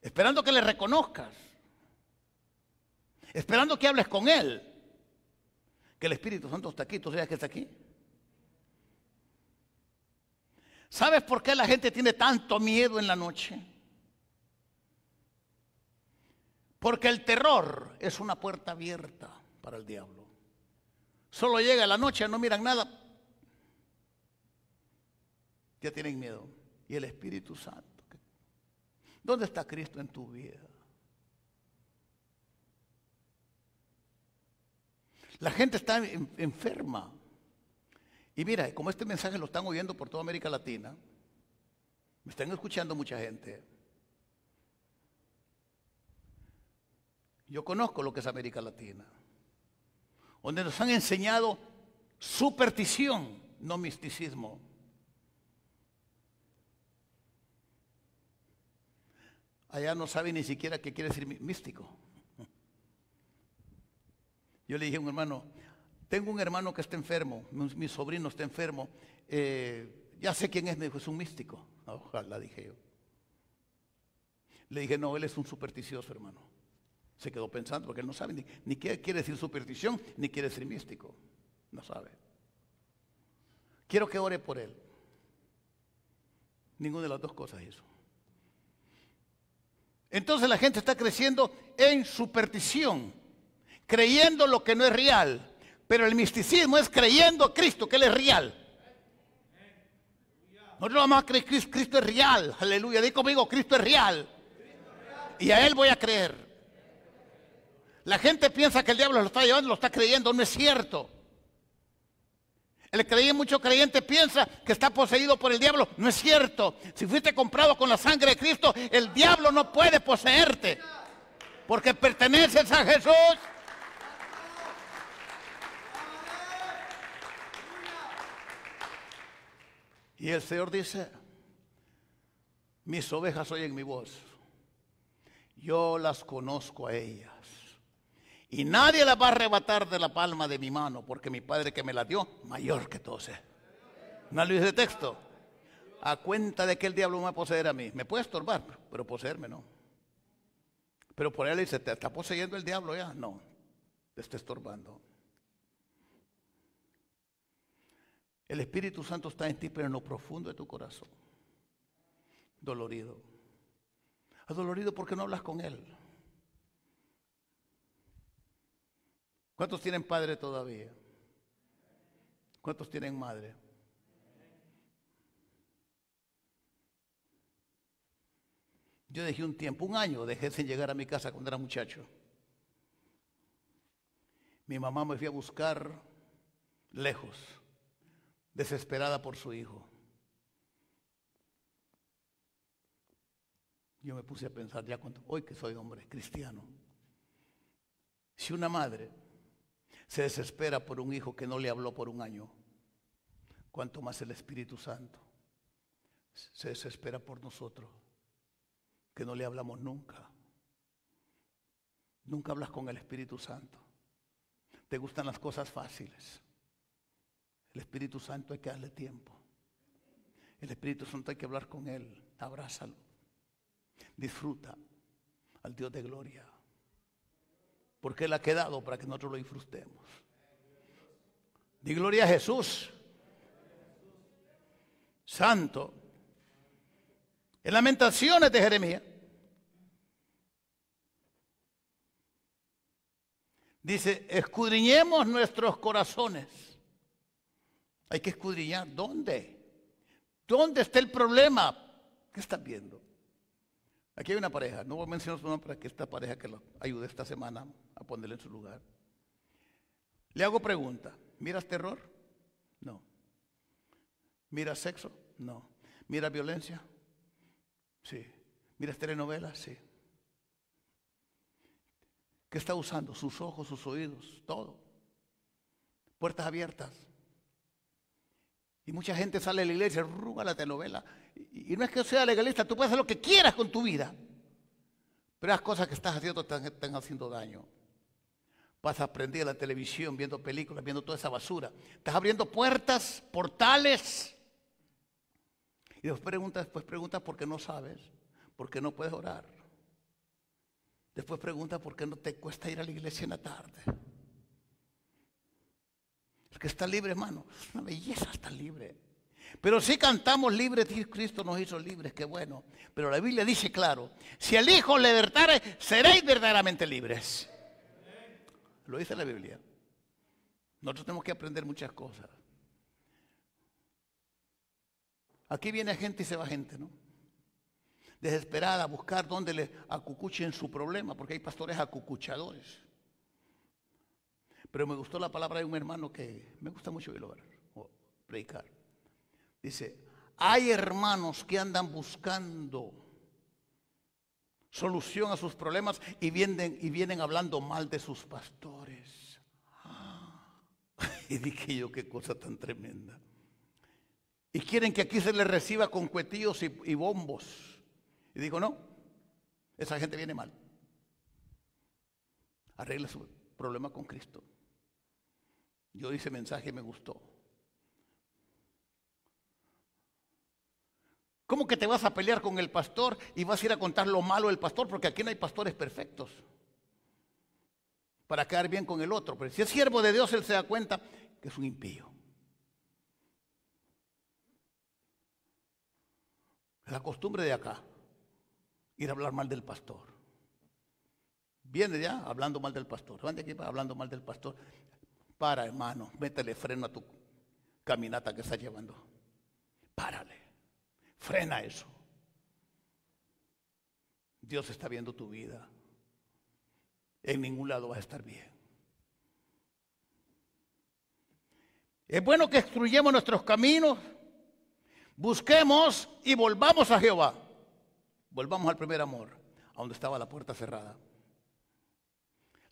esperando que le reconozcas, esperando que hables con Él, que el Espíritu Santo está aquí, tú sabes que está aquí. ¿Sabes por qué la gente tiene tanto miedo en la noche? Porque el terror es una puerta abierta para el diablo. Solo llega la noche, no miran nada. Ya tienen miedo y el Espíritu Santo. ¿Dónde está Cristo en tu vida? La gente está enferma. Y mira, como este mensaje lo están oyendo por toda América Latina, me están escuchando mucha gente. Yo conozco lo que es América Latina, donde nos han enseñado superstición, no misticismo. allá no sabe ni siquiera qué quiere decir místico. Yo le dije a un hermano, tengo un hermano que está enfermo, mi, sobrino está enfermo, eh, ya sé quién es, me dijo, es un místico. Ojalá, dije yo. Le dije, no, él es un supersticioso, hermano. Se quedó pensando, porque él no sabe ni, qué quiere decir superstición, ni quiere decir místico. No sabe. Quiero que ore por él. Ninguna de las dos cosas eso. Entonces la gente está creciendo en superstición, creyendo lo que no es real. Pero el misticismo es creyendo a Cristo, que Él es real. Nosotros vamos a creer que Cristo es real. Aleluya. di conmigo, Cristo es real. Y a Él voy a creer. La gente piensa que el diablo lo está llevando, lo está creyendo. No es cierto. El creyente, mucho creyente piensa que está poseído por el diablo. No es cierto. Si fuiste comprado con la sangre de Cristo, el diablo no puede poseerte. Porque perteneces a Jesús. Y el Señor dice, mis ovejas oyen mi voz. Yo las conozco a ellas. Y nadie la va a arrebatar de la palma de mi mano, porque mi Padre que me la dio, mayor que todos es. Una luz de texto. A cuenta de que el diablo me va a poseer a mí. Me puede estorbar, pero poseerme no. Pero por él dice, ¿te está poseyendo el diablo ya? No, te está estorbando. El Espíritu Santo está en ti, pero en lo profundo de tu corazón. Dolorido. Dolorido porque no hablas con él. ¿Cuántos tienen padre todavía? ¿Cuántos tienen madre? Yo dejé un tiempo, un año, dejé sin llegar a mi casa cuando era muchacho. Mi mamá me fui a buscar lejos, desesperada por su hijo. Yo me puse a pensar ya cuando, hoy que soy hombre cristiano, si una madre se desespera por un hijo que no le habló por un año. Cuanto más el Espíritu Santo se desespera por nosotros, que no le hablamos nunca. Nunca hablas con el Espíritu Santo. Te gustan las cosas fáciles. El Espíritu Santo hay que darle tiempo. El Espíritu Santo hay que hablar con Él. Abrázalo. Disfruta al Dios de gloria porque Él ha quedado para que nosotros lo disfrutemos. Di gloria a Jesús. Santo. En lamentaciones de Jeremías. Dice, escudriñemos nuestros corazones. Hay que escudriñar. ¿Dónde? ¿Dónde está el problema? ¿Qué estás viendo? Aquí hay una pareja. No voy a mencionar su nombre para que esta pareja que lo ayude esta semana a ponerle en su lugar. Le hago pregunta, ¿miras terror? No. ¿Miras sexo? No. ¿Miras violencia? Sí. ¿Miras telenovelas? Sí. ¿Qué está usando? Sus ojos, sus oídos, todo. Puertas abiertas. Y mucha gente sale de la iglesia, ruga la telenovela. Y, no es que sea legalista, tú puedes hacer lo que quieras con tu vida. Pero las cosas que estás haciendo te están haciendo daño. Vas a aprender la televisión, viendo películas, viendo toda esa basura. Estás abriendo puertas, portales. Y después preguntas, después preguntas por qué no sabes, por qué no puedes orar. Después preguntas por qué no te cuesta ir a la iglesia en la tarde. El que está libre, hermano, La una belleza está libre. Pero si cantamos libres, Cristo nos hizo libres, qué bueno. Pero la Biblia dice claro, si el Hijo libertare, seréis verdaderamente libres. Lo dice la Biblia. Nosotros tenemos que aprender muchas cosas. Aquí viene gente y se va gente, ¿no? Desesperada a buscar dónde le acucuchen su problema, porque hay pastores acucuchadores. Pero me gustó la palabra de un hermano que me gusta mucho hablar o predicar. Dice, hay hermanos que andan buscando solución a sus problemas y vienen, y vienen hablando mal de sus pastores. Ah. Y dije yo, qué cosa tan tremenda. Y quieren que aquí se les reciba con cuetillos y, bombos. Y digo, no, esa gente viene mal. Arregla su problema con Cristo. Yo hice mensaje y me gustó. ¿Cómo que te vas a pelear con el pastor y vas a ir a contar lo malo del pastor? Porque aquí no hay pastores perfectos para quedar bien con el otro. Pero si es siervo de Dios, él se da cuenta que es un impío. La costumbre de acá, ir a hablar mal del pastor. Viene ya hablando mal del pastor. Van de aquí hablando mal del pastor. Para, hermano, métele freno a tu caminata que estás llevando. Párale. Frena eso. Dios está viendo tu vida. En ningún lado vas a estar bien. Es bueno que excluyamos nuestros caminos, busquemos y volvamos a Jehová. Volvamos al primer amor, a donde estaba la puerta cerrada.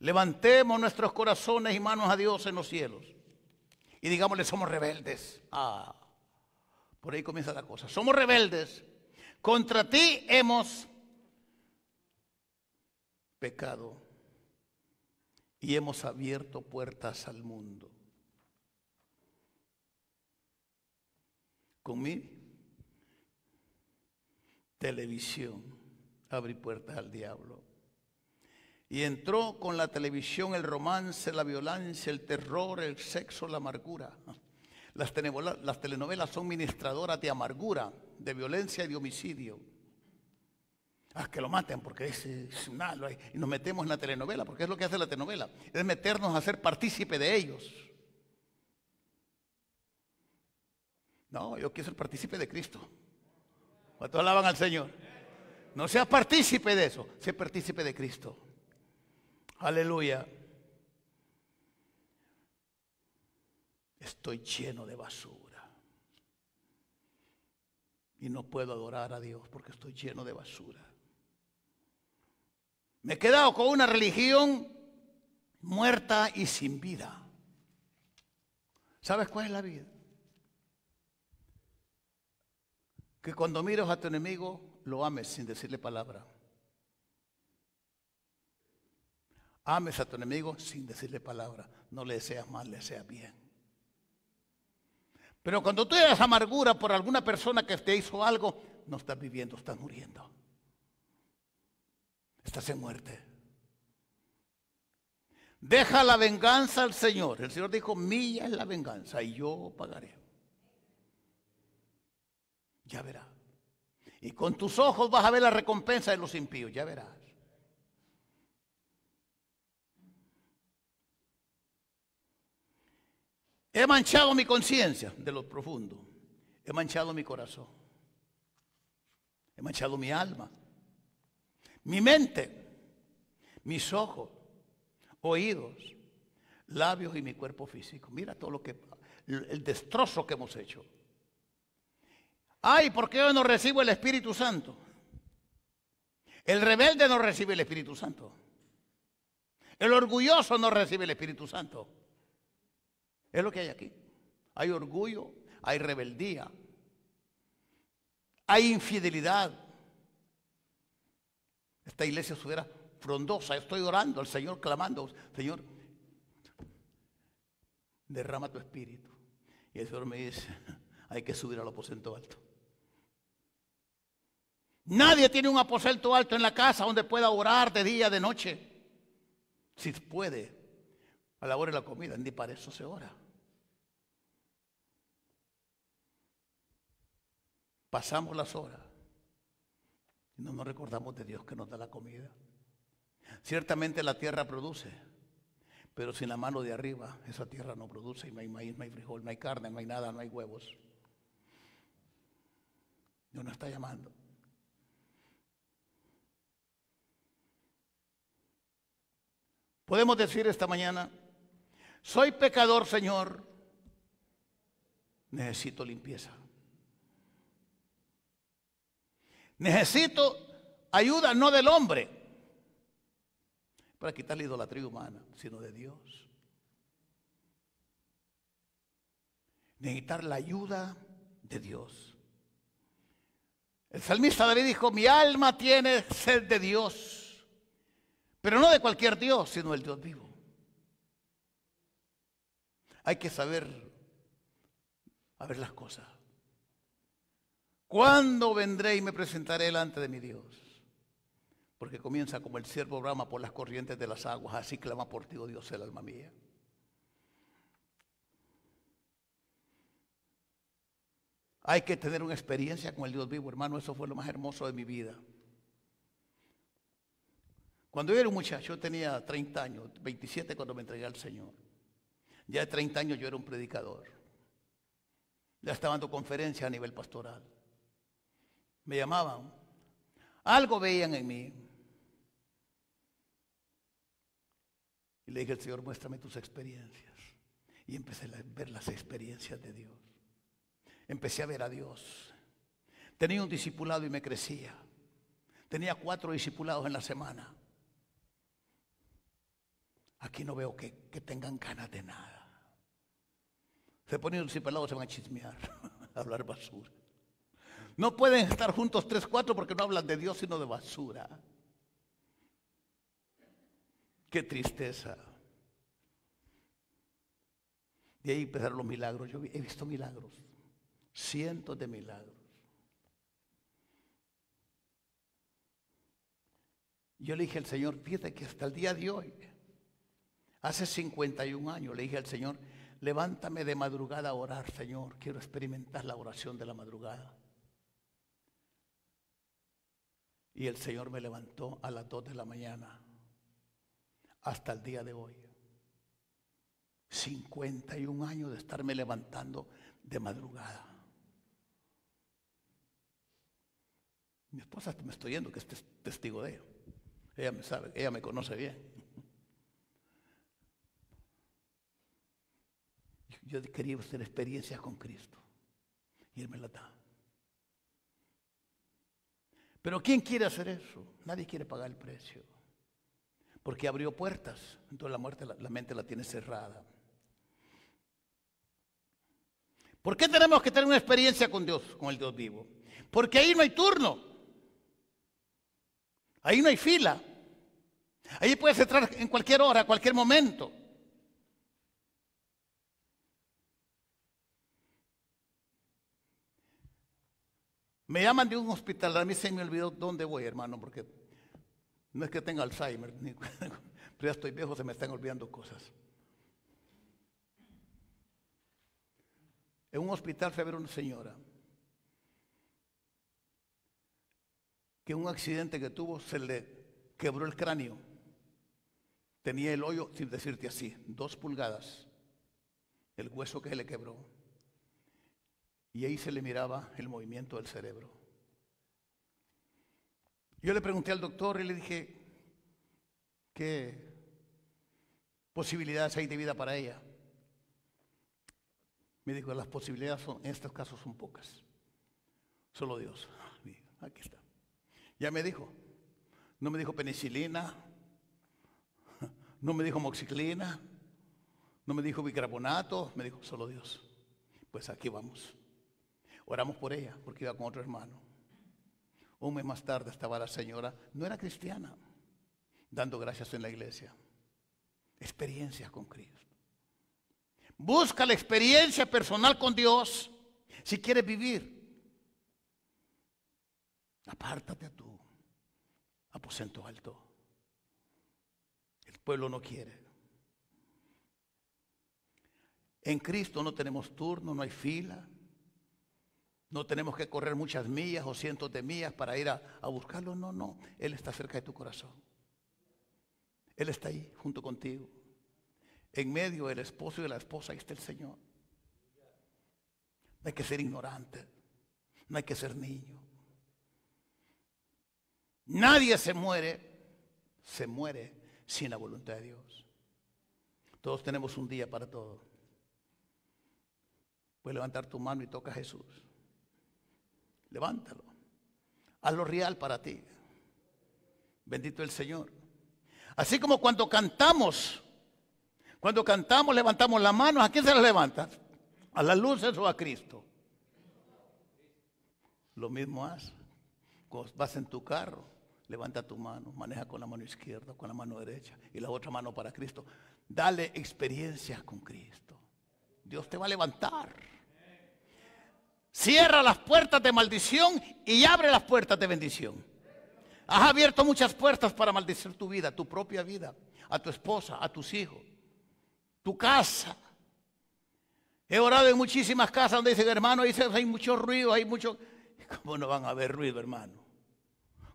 Levantemos nuestros corazones y manos a Dios en los cielos. Y digámosle, somos rebeldes. Ah. Por ahí comienza la cosa. Somos rebeldes. Contra ti hemos pecado y hemos abierto puertas al mundo. Con mi televisión abrí puertas al diablo. Y entró con la televisión el romance, la violencia, el terror, el sexo, la amargura. Las telenovelas, son ministradoras de amargura, de violencia y de homicidio. Ah, que lo maten porque es, un eh. Y nos metemos en la telenovela, porque es lo que hace la telenovela. Es meternos a ser partícipe de ellos. No, yo quiero ser partícipe de Cristo. ¿Cuántos alaban al Señor? No seas partícipe de eso, sé partícipe de Cristo. Aleluya. Estoy lleno de basura. Y no puedo adorar a Dios porque estoy lleno de basura. Me he quedado con una religión muerta y sin vida. ¿Sabes cuál es la vida? Que cuando mires a tu enemigo, lo ames sin decirle palabra. Ames a tu enemigo sin decirle palabra. No le deseas mal, le deseas bien. Pero cuando tú eres amargura por alguna persona que te hizo algo, no estás viviendo, estás muriendo. Estás en muerte. Deja la venganza al Señor. El Señor dijo, mía es la venganza y yo pagaré. Ya verás. Y con tus ojos vas a ver la recompensa de los impíos, ya verás. He manchado mi conciencia de lo profundo. He manchado mi corazón. He manchado mi alma. Mi mente. Mis ojos. Oídos. Labios y mi cuerpo físico. Mira todo lo que. El destrozo que hemos hecho. Ay, ¿por qué yo no recibo el Espíritu Santo? El rebelde no recibe el Espíritu Santo. El orgulloso no recibe el Espíritu Santo. Es lo que hay aquí. Hay orgullo, hay rebeldía, hay infidelidad. Esta iglesia estuviera frondosa. Estoy orando al Señor, clamando, Señor, derrama tu espíritu. Y el Señor me dice, hay que subir al aposento alto. Nadie tiene un aposento alto en la casa donde pueda orar de día, de noche. Si puede, a la hora de la comida, ni para eso se ora. Pasamos las horas y no nos recordamos de Dios que nos da la comida. Ciertamente la tierra produce, pero sin la mano de arriba esa tierra no produce y no hay maíz, no hay frijol, no hay carne, no hay nada, no hay huevos. Dios nos está llamando. Podemos decir esta mañana, soy pecador, Señor. Necesito limpieza. Necesito ayuda no del hombre para quitar la idolatría humana, sino de Dios. Necesitar la ayuda de Dios. El salmista David dijo, mi alma tiene sed de Dios, pero no de cualquier Dios, sino el Dios vivo hay que saber a ver las cosas. ¿Cuándo vendré y me presentaré delante de mi Dios? Porque comienza como el siervo brama por las corrientes de las aguas, así clama por ti, oh Dios, el alma mía. Hay que tener una experiencia con el Dios vivo, hermano, eso fue lo más hermoso de mi vida. Cuando yo era un muchacho, yo tenía 30 años, 27 cuando me entregué al Señor. Ya de 30 años yo era un predicador. Ya estaba dando conferencias a nivel pastoral. Me llamaban. Algo veían en mí. Y le dije al Señor, muéstrame tus experiencias. Y empecé a ver las experiencias de Dios. Empecé a ver a Dios. Tenía un discipulado y me crecía. Tenía cuatro discipulados en la semana. Aquí no veo que, que tengan ganas de nada. Se ponen palabras, se van a chismear, a hablar basura. No pueden estar juntos tres, cuatro porque no hablan de Dios sino de basura. Qué tristeza. De ahí empezaron los milagros. Yo he visto milagros, cientos de milagros. Yo le dije al Señor, fíjate que hasta el día de hoy, hace 51 años, le dije al Señor, levántame de madrugada a orar, Señor. Quiero experimentar la oración de la madrugada. Y el Señor me levantó a las 2 de la mañana hasta el día de hoy. 51 años de estarme levantando de madrugada. Mi esposa me estoy yendo, que es testigo de ello. Ella me sabe, ella me conoce bien. Yo quería hacer experiencias con Cristo. Y Él me la da. Pero ¿quién quiere hacer eso? Nadie quiere pagar el precio. Porque abrió puertas. Entonces la muerte, la, mente la tiene cerrada. ¿Por qué tenemos que tener una experiencia con Dios, con el Dios vivo? Porque ahí no hay turno. Ahí no hay fila. Ahí puedes entrar en cualquier hora, cualquier momento. Me llaman de un hospital, a mí se me olvidó dónde voy, hermano, porque no es que tenga Alzheimer, pero ya estoy viejo, se me están olvidando cosas. En un hospital se a una señora que en un accidente que tuvo se le quebró el cráneo. Tenía el hoyo, sin decirte así, dos pulgadas, el hueso que se le quebró y ahí se le miraba el movimiento del cerebro. Yo le pregunté al doctor y le dije, ¿qué posibilidades hay de vida para ella? Me dijo, las posibilidades son, en estos casos son pocas. Solo Dios. Aquí está. Ya me dijo. No me dijo penicilina. No me dijo moxiclina. No me dijo bicarbonato. Me dijo, solo Dios. Pues aquí vamos. Oramos por ella porque iba con otro hermano. Un mes más tarde estaba la señora, no era cristiana, dando gracias en la iglesia. Experiencias con Cristo. Busca la experiencia personal con Dios si quieres vivir. Apártate a tu aposento alto. El pueblo no quiere. En Cristo no tenemos turno, no hay fila, no tenemos que correr muchas millas o cientos de millas para ir a, buscarlo. No, no. Él está cerca de tu corazón. Él está ahí junto contigo. En medio del esposo y de la esposa, está el Señor. No hay que ser ignorante. No hay que ser niño. Nadie se muere. Se muere sin la voluntad de Dios. Todos tenemos un día para todo. Puedes levantar tu mano y toca a Jesús. Levántalo. Hazlo real para ti. Bendito el Señor. Así como cuando cantamos, cuando cantamos, levantamos la mano, ¿a quién se la levanta? ¿A las luces o a Cristo? Lo mismo haz. vas en tu carro, levanta tu mano, maneja con la mano izquierda, con la mano derecha y la otra mano para Cristo. Dale experiencias con Cristo. Dios te va a levantar. Cierra las puertas de maldición y abre las puertas de bendición. Has abierto muchas puertas para maldecir tu vida, tu propia vida, a tu esposa, a tus hijos, tu casa. He orado en muchísimas casas donde dicen, hermano, hay mucho ruido, hay mucho... ¿Cómo no van a haber ruido, hermano?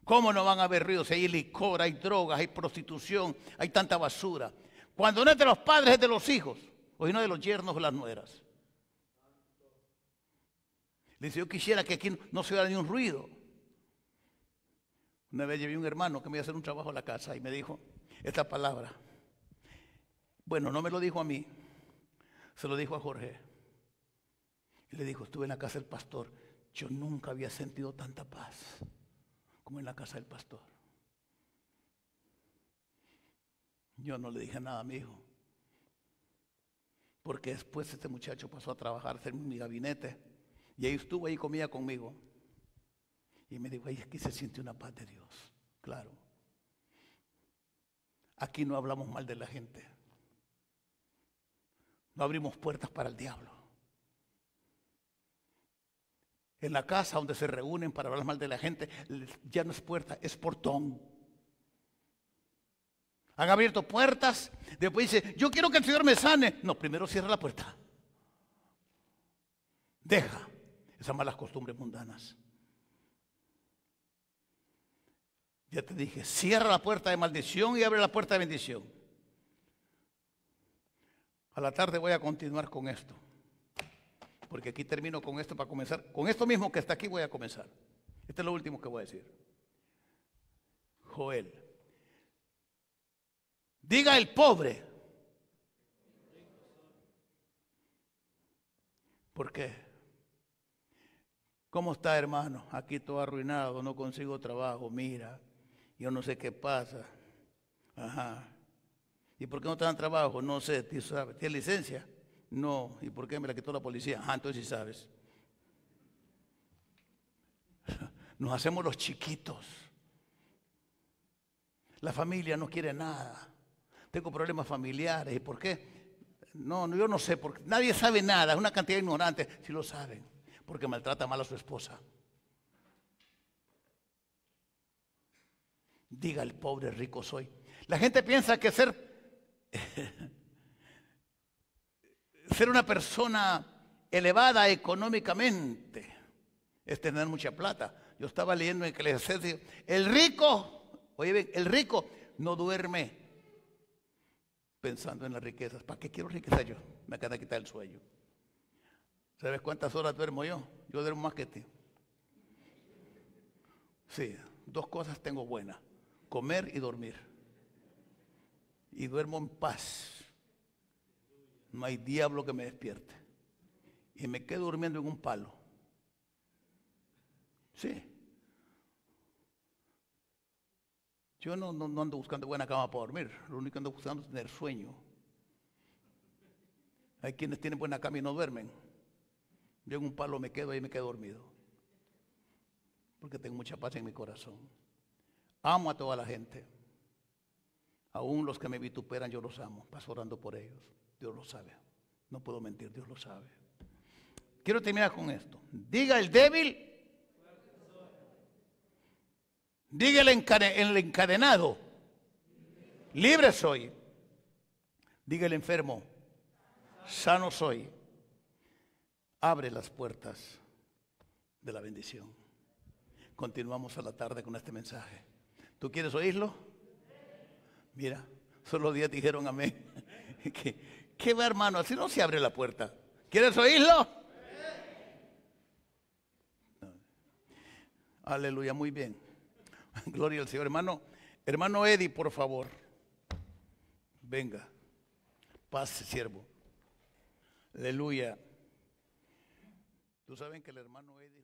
¿Cómo no van a haber ruido si hay licor, hay drogas, hay prostitución, hay tanta basura? Cuando no es de los padres, es de los hijos, o no de los yernos o las nueras. Dice, yo quisiera que aquí no se diera ni un ruido. Una vez llevé un hermano que me iba a hacer un trabajo a la casa y me dijo esta palabra. Bueno, no me lo dijo a mí, se lo dijo a Jorge. Y le dijo, estuve en la casa del pastor. Yo nunca había sentido tanta paz como en la casa del pastor. Yo no le dije nada a mi hijo. Porque después este muchacho pasó a trabajar en mi gabinete. Y ahí estuvo, ahí comía conmigo. Y me dijo, aquí se siente una paz de Dios. Claro. Aquí no hablamos mal de la gente. No abrimos puertas para el diablo. En la casa donde se reúnen para hablar mal de la gente, ya no es puerta, es portón. Han abierto puertas, después dice, yo quiero que el Señor me sane. No, primero cierra la puerta. Deja esas malas costumbres mundanas. Ya te dije, cierra la puerta de maldición y abre la puerta de bendición. A la tarde voy a continuar con esto, porque aquí termino con esto para comenzar. Con esto mismo que está aquí voy a comenzar. Este es lo último que voy a decir. Joel. Diga el pobre. ¿Por qué? ¿Cómo está, hermano? Aquí todo arruinado, no consigo trabajo, mira, yo no sé qué pasa. Ajá. ¿Y por qué no te dan trabajo? No sé, ¿Tienes licencia? No. ¿Y por qué me la quitó la policía? Ah, entonces sí sabes. Nos hacemos los chiquitos. La familia no quiere nada. Tengo problemas familiares. ¿Y por qué? No, yo no sé. Porque nadie sabe nada. Es una cantidad ignorante Si lo saben porque maltrata mal a su esposa. Diga el pobre rico soy. La gente piensa que ser ser una persona elevada económicamente es tener mucha plata. Yo estaba leyendo en Eclesiastes, el rico, oye el rico no duerme pensando en las riquezas. ¿Para qué quiero riqueza yo? Me acaba de quitar el sueño. ¿Sabes cuántas horas duermo yo? Yo duermo más que ti. Sí, dos cosas tengo buenas, comer y dormir. Y duermo en paz. No hay diablo que me despierte. Y me quedo durmiendo en un palo. Sí. Yo no, ando buscando buena cama para dormir. Lo único que ando buscando es tener sueño. Hay quienes tienen buena cama y no duermen. Yo en un palo me quedo y me quedo dormido. Porque tengo mucha paz en mi corazón. Amo a toda la gente. Aún los que me vituperan, yo los amo. Paso orando por ellos. Dios lo sabe. No puedo mentir, Dios lo sabe. Quiero terminar con esto. Diga el débil. Diga el, encadenado. Libre soy. Diga el enfermo. Sano soy abre las puertas de la bendición. Continuamos a la tarde con este mensaje. ¿Tú quieres oírlo? Mira, solo días dijeron amén. ¿Qué, ¿Qué va hermano? Así no se abre la puerta. ¿Quieres oírlo? Aleluya, muy bien. Gloria al Señor. Hermano, hermano Eddie, por favor. Venga. Pase, siervo. Aleluya. Tú sabes que el hermano Edith?